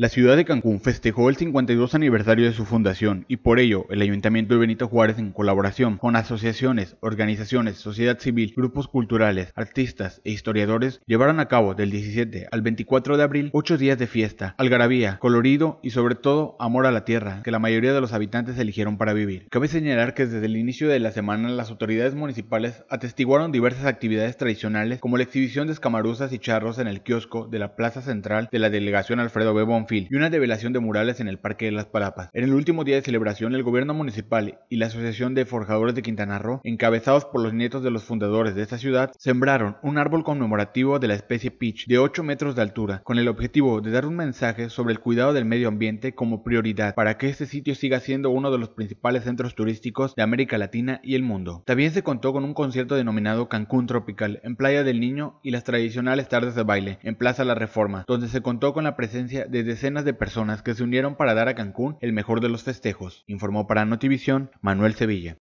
La ciudad de Cancún festejó el 52 aniversario de su fundación y por ello el Ayuntamiento de Benito Juárez en colaboración con asociaciones, organizaciones, sociedad civil, grupos culturales, artistas e historiadores llevaron a cabo del 17 al 24 de abril ocho días de fiesta, algarabía, colorido y sobre todo amor a la tierra que la mayoría de los habitantes eligieron para vivir. Cabe señalar que desde el inicio de la semana las autoridades municipales atestiguaron diversas actividades tradicionales como la exhibición de escamaruzas y charros en el kiosco de la Plaza Central de la Delegación Alfredo B y una develación de murales en el Parque de las Palapas. En el último día de celebración, el gobierno municipal y la Asociación de Forjadores de Quintana Roo, encabezados por los nietos de los fundadores de esta ciudad, sembraron un árbol conmemorativo de la especie Peach de 8 metros de altura, con el objetivo de dar un mensaje sobre el cuidado del medio ambiente como prioridad para que este sitio siga siendo uno de los principales centros turísticos de América Latina y el mundo. También se contó con un concierto denominado Cancún Tropical en Playa del Niño y las tradicionales tardes de baile en Plaza La Reforma, donde se contó con la presencia de decenas de personas que se unieron para dar a Cancún el mejor de los festejos, informó para Notivisión Manuel Sevilla.